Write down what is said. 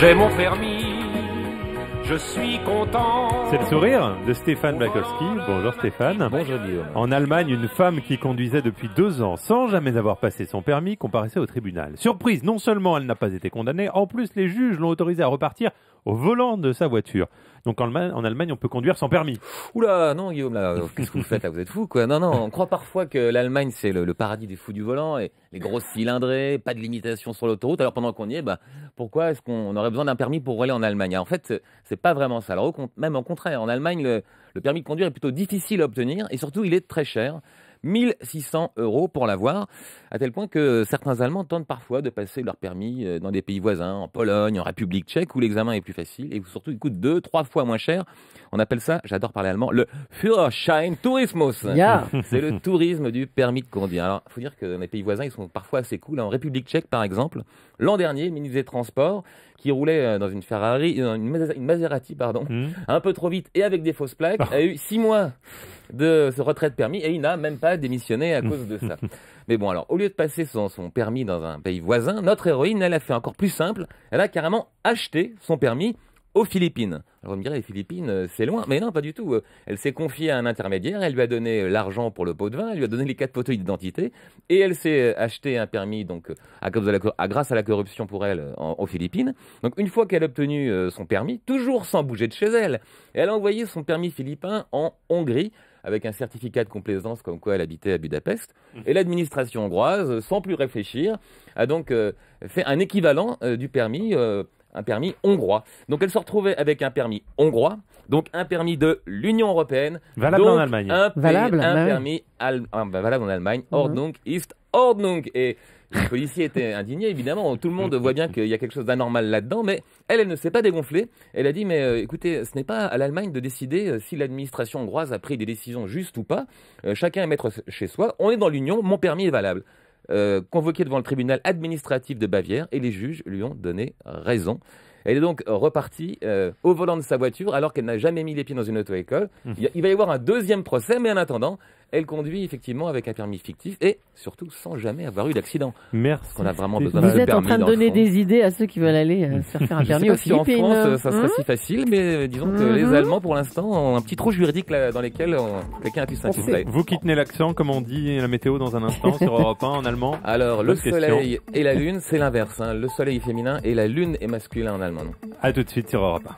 J'ai mon permis, je suis content. C'est le sourire de Stéphane Bakowski. Bonjour Stéphane. Bonjour En Allemagne, une femme qui conduisait depuis deux ans sans jamais avoir passé son permis comparaissait au tribunal. Surprise, non seulement elle n'a pas été condamnée, en plus les juges l'ont autorisée à repartir au volant de sa voiture. Donc en Allemagne, on peut conduire sans permis. Oula, non, Guillaume, oh, qu'est-ce que vous faites là Vous êtes fou, quoi. Non, non, on croit parfois que l'Allemagne, c'est le, paradis des fous du volant et les grosses cylindrées, pas de limitation sur l'autoroute. Alors pendant qu'on y est, bah, pourquoi est-ce qu'on aurait besoin d'un permis pour aller en Allemagne En fait, c'est pas vraiment ça. même au contraire, en Allemagne, le permis de conduire est plutôt difficile à obtenir et surtout, il est très cher. 1600 euros pour l'avoir, à tel point que certains Allemands tentent parfois de passer leur permis euh, dans des pays voisins, en Pologne, en République tchèque, où l'examen est plus facile et où surtout il coûte deux, trois fois moins cher. On appelle ça, j'adore parler allemand, le Führerschein Tourismus. C'est le tourisme du permis de conduire. Alors, il faut dire que les pays voisins, ils sont parfois assez cool. En République tchèque, par exemple, l'an dernier, le ministre des Transports, qui roulait euh, dans une Ferrari, euh, une, Maserati, pardon, hmm. un peu trop vite et avec des fausses plaques, oh. a eu six mois de ce retrait de permis et il n'a même pas démissionner à cause de ça. Mais bon, alors, au lieu de passer son, permis dans un pays voisin, notre héroïne, elle a fait encore plus simple. Elle a carrément acheté son permis aux Philippines. Alors vous me direz, les Philippines, euh, c'est loin. Mais non, pas du tout. Euh, elle s'est confiée à un intermédiaire, elle lui a donné euh, l'argent pour le pot de vin, elle lui a donné les quatre poteaux d'identité, et elle s'est acheté un permis, donc, à grâce à la corruption pour elle, aux Philippines. Donc, une fois qu'elle a obtenu son permis, toujours sans bouger de chez elle, elle a envoyé son permis philippin en Hongrie, avec un certificat de complaisance comme quoi elle habitait à Budapest. Mhm. Et l'administration hongroise, sans plus réfléchir, a donc euh, fait un équivalent euh, du permis euh, un permis hongrois. Donc elle se retrouvait avec un permis hongrois, donc un permis de l'Union européenne. Valable en Allemagne. Un, permis ah, bah, valable en Allemagne. Mhm. Ordnung ist Ordnung. Et les policiers étaient indignés, évidemment. Tout le monde voit bien qu'il y a quelque chose d'anormal là-dedans. Mais elle, elle ne s'est pas dégonflée. Elle a dit, mais euh, écoutez, ce n'est pas à l'Allemagne de décider euh, si l'administration hongroise a pris des décisions justes ou pas. Euh, chacun est maître chez soi. On est dans l'Union. Mon permis est valable. Euh, convoquée convoqué devant le tribunal administratif de Bavière et les juges lui ont donné raison. Elle est donc repartie euh, au volant de sa voiture alors qu'elle n'a jamais mis les pieds dans une auto-école. Mmh. Il va y avoir un deuxième procès, mais en attendant, elle conduit effectivement avec un permis fictif et surtout sans jamais avoir eu d'accident. Merci. Qu'on a vraiment besoin Vous êtes en train de donner des idées à ceux qui veulent aller se euh, faire faire un permis sais si en France, hein. ça serait si hein facile, mais euh, disons que les hein Allemands, pour l'instant, ont un petit trou juridique dans lequel quelqu'un a pu Vous qui tenez l'accent, comme on dit la météo dans un instant sur Europe 1 en allemand. Alors, le soleil et la lune, c'est l'inverse. Le soleil est féminin et la lune est masculine en allemand. À tout de suite sur Europe 1.